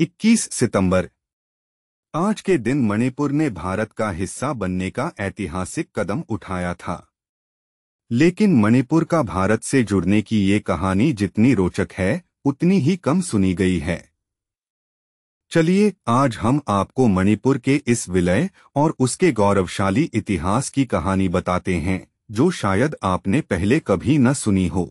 21 सितंबर आज के दिन मणिपुर ने भारत का हिस्सा बनने का ऐतिहासिक कदम उठाया था लेकिन मणिपुर का भारत से जुड़ने की ये कहानी जितनी रोचक है उतनी ही कम सुनी गई है चलिए आज हम आपको मणिपुर के इस विलय और उसके गौरवशाली इतिहास की कहानी बताते हैं जो शायद आपने पहले कभी न सुनी हो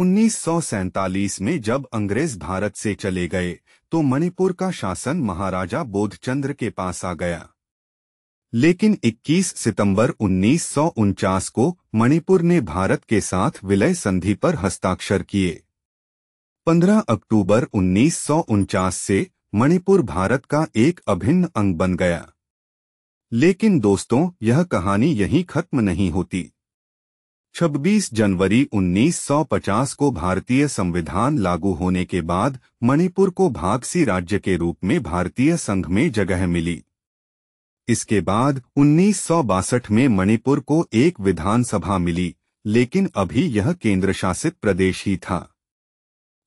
1947 में जब अंग्रेज भारत से चले गए तो मणिपुर का शासन महाराजा बोधचंद्र के पास आ गया लेकिन 21 सितंबर उन्नीस को मणिपुर ने भारत के साथ विलय संधि पर हस्ताक्षर किए 15 अक्टूबर उन्नीस से मणिपुर भारत का एक अभिन्न अंग बन गया लेकिन दोस्तों यह कहानी यहीं खत्म नहीं होती 26 जनवरी 1950 को भारतीय संविधान लागू होने के बाद मणिपुर को भागसी राज्य के रूप में भारतीय संघ में जगह मिली इसके बाद उन्नीस में मणिपुर को एक विधानसभा मिली लेकिन अभी यह केंद्र शासित प्रदेश ही था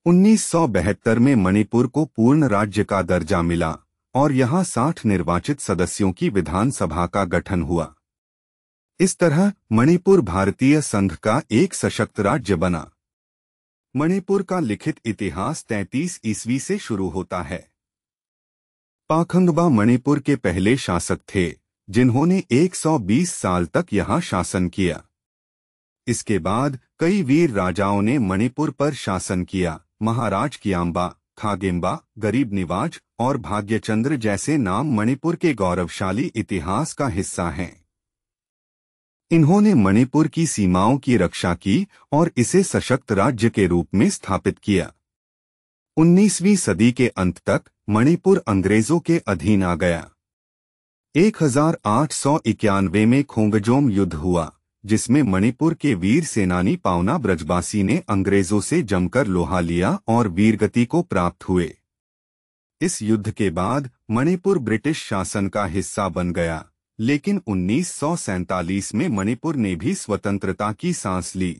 1972 में मणिपुर को पूर्ण राज्य का दर्जा मिला और यहाँ 60 निर्वाचित सदस्यों की विधानसभा का गठन हुआ इस तरह मणिपुर भारतीय संघ का एक सशक्त राज्य बना मणिपुर का लिखित इतिहास 33 ईस्वी से शुरू होता है पाखंगबा मणिपुर के पहले शासक थे जिन्होंने 120 साल तक यहाँ शासन किया इसके बाद कई वीर राजाओं ने मणिपुर पर शासन किया महाराज कियांबा खागेम्बा गरीब निवाज और भाग्यचंद्र जैसे नाम मणिपुर के गौरवशाली इतिहास का हिस्सा हैं इन्होंने मणिपुर की सीमाओं की रक्षा की और इसे सशक्त राज्य के रूप में स्थापित किया 19वीं सदी के अंत तक मणिपुर अंग्रेजों के अधीन आ गया एक में खोंगजोम युद्ध हुआ जिसमें मणिपुर के वीर सेनानी पावना ब्रजवासी ने अंग्रेजों से जमकर लोहा लिया और वीरगति को प्राप्त हुए इस युद्ध के बाद मणिपुर ब्रिटिश शासन का हिस्सा बन गया लेकिन उन्नीस में मणिपुर ने भी स्वतंत्रता की सांस ली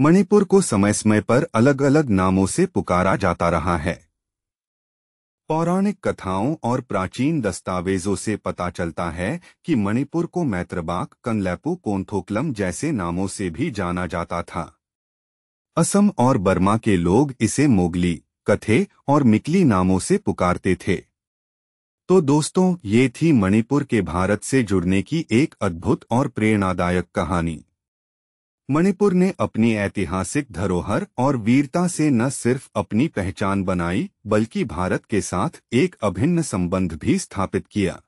मणिपुर को समय समय पर अलग अलग नामों से पुकारा जाता रहा है पौराणिक कथाओं और प्राचीन दस्तावेजों से पता चलता है कि मणिपुर को मैत्रबाक कनलैपू कोंथोकलम जैसे नामों से भी जाना जाता था असम और बर्मा के लोग इसे मोगली कथे और मिकली नामों से पुकारते थे तो दोस्तों ये थी मणिपुर के भारत से जुड़ने की एक अद्भुत और प्रेरणादायक कहानी मणिपुर ने अपनी ऐतिहासिक धरोहर और वीरता से न सिर्फ अपनी पहचान बनाई बल्कि भारत के साथ एक अभिन्न संबंध भी स्थापित किया